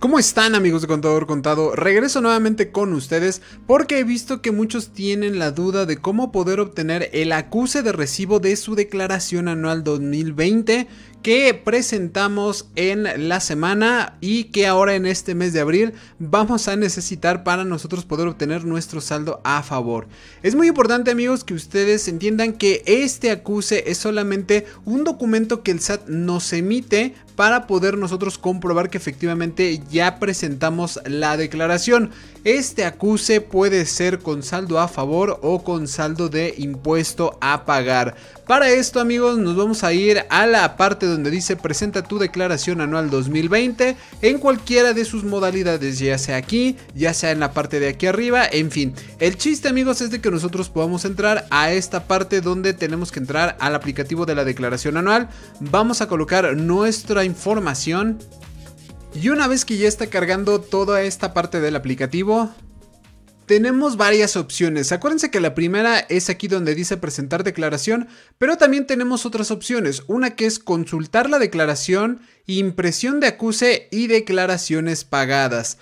¿Cómo están amigos de Contador Contado? Regreso nuevamente con ustedes porque he visto que muchos tienen la duda de cómo poder obtener el acuse de recibo de su declaración anual 2020 que presentamos en la semana y que ahora en este mes de abril vamos a necesitar para nosotros poder obtener nuestro saldo a favor. Es muy importante amigos que ustedes entiendan que este acuse es solamente un documento que el SAT nos emite para poder nosotros comprobar que efectivamente ya presentamos la declaración. Este acuse puede ser con saldo a favor o con saldo de impuesto a pagar. Para esto amigos nos vamos a ir a la parte donde dice presenta tu declaración anual 2020 en cualquiera de sus modalidades, ya sea aquí, ya sea en la parte de aquí arriba, en fin. El chiste amigos es de que nosotros podamos entrar a esta parte donde tenemos que entrar al aplicativo de la declaración anual. Vamos a colocar nuestra información. Y una vez que ya está cargando toda esta parte del aplicativo, tenemos varias opciones. Acuérdense que la primera es aquí donde dice presentar declaración, pero también tenemos otras opciones. Una que es consultar la declaración, impresión de acuse y declaraciones pagadas.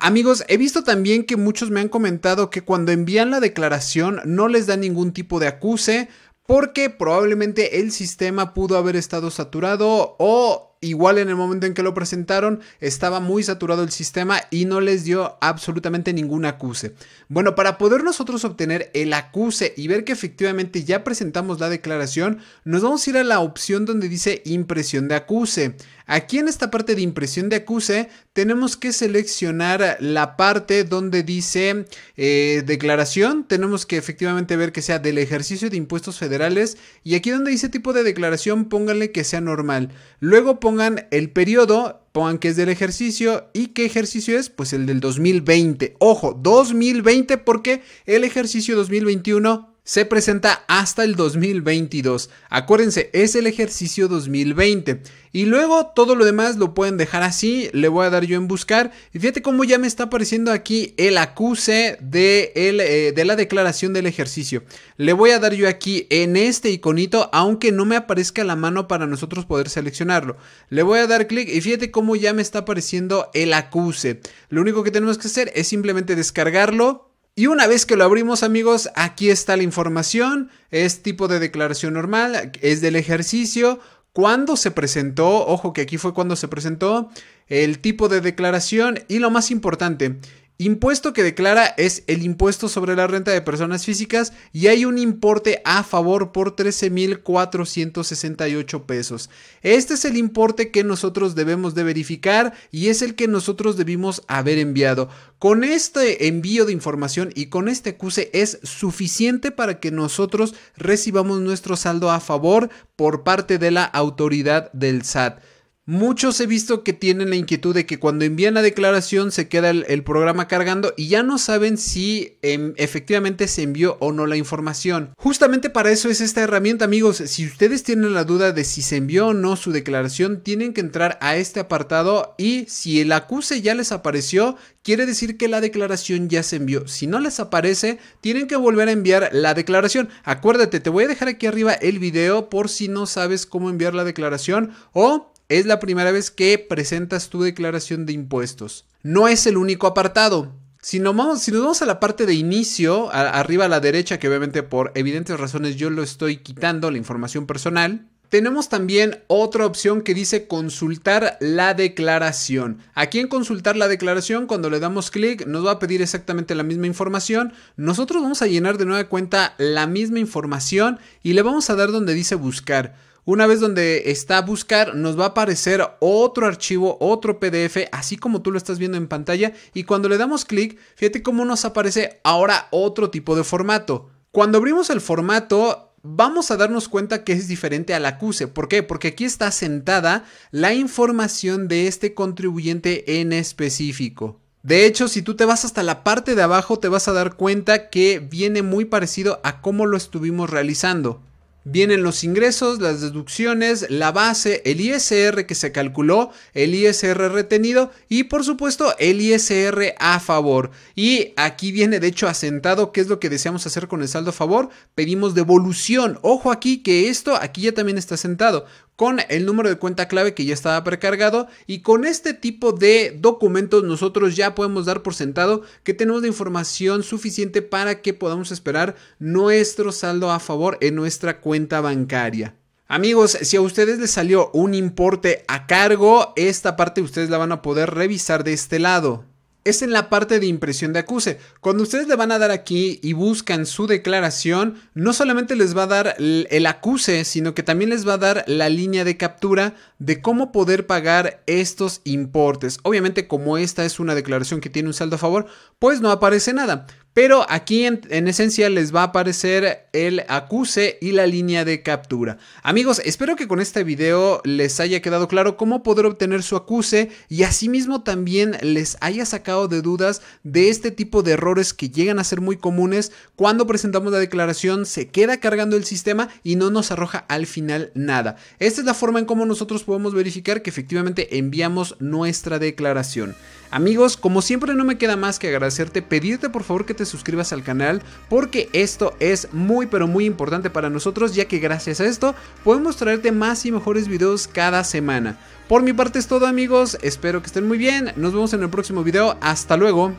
Amigos, he visto también que muchos me han comentado que cuando envían la declaración no les da ningún tipo de acuse porque probablemente el sistema pudo haber estado saturado o igual en el momento en que lo presentaron estaba muy saturado el sistema y no les dio absolutamente ningún acuse. Bueno, para poder nosotros obtener el acuse y ver que efectivamente ya presentamos la declaración, nos vamos a ir a la opción donde dice impresión de acuse. Aquí en esta parte de impresión de acuse tenemos que seleccionar la parte donde dice eh, declaración. Tenemos que efectivamente ver que sea del ejercicio de impuestos federales. Y aquí donde dice tipo de declaración, pónganle que sea normal. Luego pongan el periodo pongan que es del ejercicio y qué ejercicio es, pues el del 2020. Ojo, 2020 porque el ejercicio 2021 se presenta hasta el 2022. Acuérdense, es el ejercicio 2020. Y luego todo lo demás lo pueden dejar así, le voy a dar yo en buscar. Y fíjate cómo ya me está apareciendo aquí el acuse de, eh, de la declaración del ejercicio. Le voy a dar yo aquí en este iconito, aunque no me aparezca la mano para nosotros poder seleccionarlo. Le voy a dar clic y fíjate cómo ya me está apareciendo el acuse. Lo único que tenemos que hacer es simplemente descargarlo y una vez que lo abrimos amigos, aquí está la información, es tipo de declaración normal, es del ejercicio, cuándo se presentó, ojo que aquí fue cuando se presentó, el tipo de declaración y lo más importante, Impuesto que declara es el impuesto sobre la renta de personas físicas y hay un importe a favor por 13.468 pesos. Este es el importe que nosotros debemos de verificar y es el que nosotros debimos haber enviado. Con este envío de información y con este acuse es suficiente para que nosotros recibamos nuestro saldo a favor por parte de la autoridad del SAT. Muchos he visto que tienen la inquietud de que cuando envían la declaración se queda el, programa cargando y ya no saben si em, efectivamente se envió o no la información. Justamente para eso es esta herramienta, amigos. Si ustedes tienen la duda de si se envió o no su declaración, tienen que entrar a este apartado y si el acuse ya les apareció, quiere decir que la declaración ya se envió. Si no les aparece, tienen que volver a enviar la declaración. Acuérdate, te voy a dejar aquí arriba el video por si no sabes cómo enviar la declaración o es la primera vez que presentas tu declaración de impuestos. No es el único apartado. Si nos vamos, si nos vamos a la parte de inicio, arriba a la derecha, que obviamente por evidentes razones yo lo estoy quitando, la información personal, tenemos también otra opción que dice consultar la declaración. Aquí en consultar la declaración, cuando le damos clic, nos va a pedir exactamente la misma información. Nosotros vamos a llenar de nueva cuenta la misma información y le vamos a dar donde dice buscar. Una vez donde está buscar, nos va a aparecer otro archivo, otro PDF, así como tú lo estás viendo en pantalla. Y cuando le damos clic, fíjate cómo nos aparece ahora otro tipo de formato. Cuando abrimos el formato, vamos a darnos cuenta que es diferente al acuse. ¿Por qué? Porque aquí está sentada la información de este contribuyente en específico. De hecho, si tú te vas hasta la parte de abajo, te vas a dar cuenta que viene muy parecido a cómo lo estuvimos realizando vienen los ingresos, las deducciones, la base, el ISR que se calculó, el ISR retenido y por supuesto el ISR a favor. Y aquí viene de hecho asentado qué es lo que deseamos hacer con el saldo a favor. Pedimos devolución. Ojo aquí que esto aquí ya también está asentado con el número de cuenta clave que ya estaba precargado y con este tipo de documentos nosotros ya podemos dar por sentado que tenemos la información suficiente para que podamos esperar nuestro saldo a favor en nuestra cuenta bancaria. Amigos, si a ustedes les salió un importe a cargo, esta parte ustedes la van a poder revisar de este lado. Es en la parte de impresión de acuse. Cuando ustedes le van a dar aquí y buscan su declaración, no solamente les va a dar el acuse, sino que también les va a dar la línea de captura de cómo poder pagar estos importes. Obviamente, como esta es una declaración que tiene un saldo a favor, pues no aparece nada. Pero aquí en, esencia les va a aparecer el acuse y la línea de captura. Amigos, espero que con este video les haya quedado claro cómo poder obtener su acuse y asimismo también les haya sacado de dudas de este tipo de errores que llegan a ser muy comunes cuando presentamos la declaración, se queda cargando el sistema y no nos arroja al final nada. Esta es la forma en cómo nosotros podemos verificar que efectivamente enviamos nuestra declaración. Amigos, como siempre no me queda más que agradecerte, pedirte por favor que te suscribas al canal porque esto es muy pero muy importante para nosotros ya que gracias a esto podemos traerte más y mejores videos cada semana. Por mi parte es todo amigos, espero que estén muy bien, nos vemos en el próximo video, hasta luego.